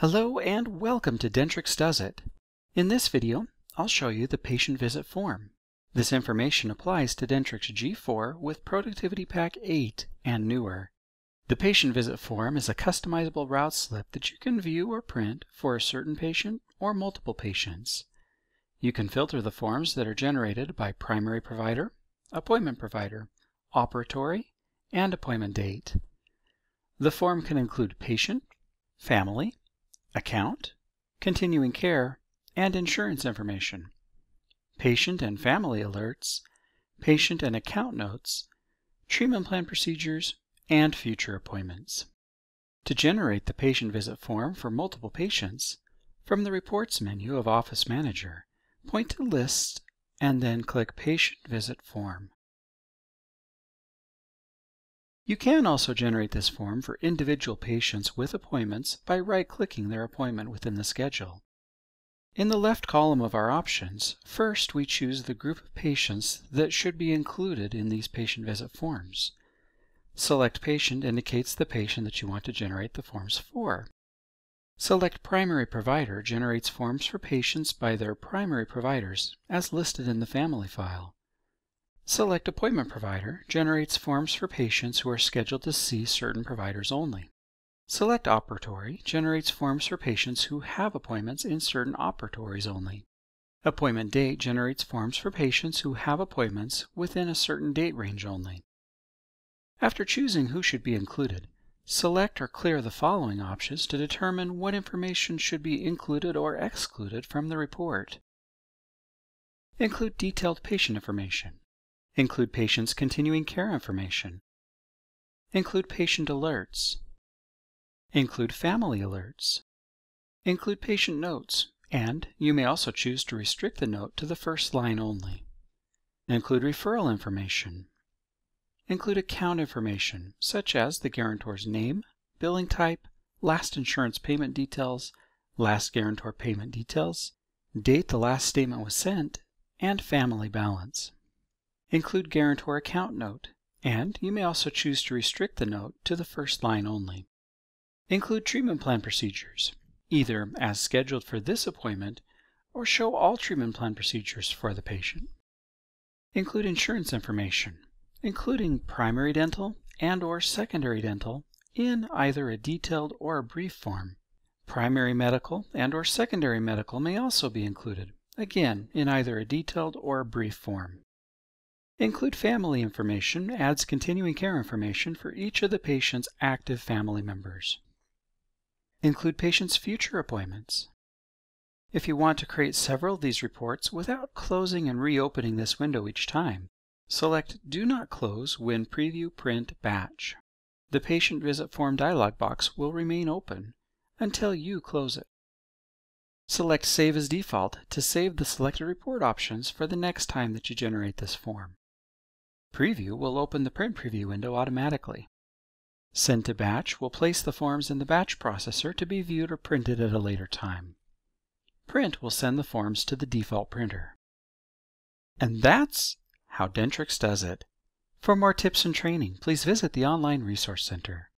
Hello and welcome to Dentrix Does It. In this video, I'll show you the patient visit form. This information applies to Dentrix G4 with Productivity Pack 8 and newer. The patient visit form is a customizable route slip that you can view or print for a certain patient or multiple patients. You can filter the forms that are generated by primary provider, appointment provider, operatory, and appointment date. The form can include patient, family, account, continuing care, and insurance information, patient and family alerts, patient and account notes, treatment plan procedures, and future appointments. To generate the patient visit form for multiple patients, from the Reports menu of Office Manager, point to List and then click Patient Visit Form. You can also generate this form for individual patients with appointments by right-clicking their appointment within the schedule. In the left column of our options, first we choose the group of patients that should be included in these patient visit forms. Select Patient indicates the patient that you want to generate the forms for. Select Primary Provider generates forms for patients by their primary providers, as listed in the family file. Select Appointment Provider generates forms for patients who are scheduled to see certain providers only. Select Operatory generates forms for patients who have appointments in certain operatories only. Appointment Date generates forms for patients who have appointments within a certain date range only. After choosing who should be included, select or clear the following options to determine what information should be included or excluded from the report. Include detailed patient information. Include patient's continuing care information. Include patient alerts. Include family alerts. Include patient notes, and you may also choose to restrict the note to the first line only. Include referral information. Include account information, such as the guarantor's name, billing type, last insurance payment details, last guarantor payment details, date the last statement was sent, and family balance include guarantor account note, and you may also choose to restrict the note to the first line only. Include treatment plan procedures, either as scheduled for this appointment or show all treatment plan procedures for the patient. Include insurance information, including primary dental and or secondary dental in either a detailed or a brief form. Primary medical and or secondary medical may also be included, again in either a detailed or a brief form. Include family information, adds continuing care information for each of the patient's active family members. Include patient's future appointments. If you want to create several of these reports without closing and reopening this window each time, select Do Not Close when Preview Print Batch. The patient visit form dialog box will remain open until you close it. Select Save as Default to save the selected report options for the next time that you generate this form. Preview will open the print preview window automatically. Send to Batch will place the forms in the batch processor to be viewed or printed at a later time. Print will send the forms to the default printer. And that's how Dentrix does it. For more tips and training, please visit the Online Resource Center.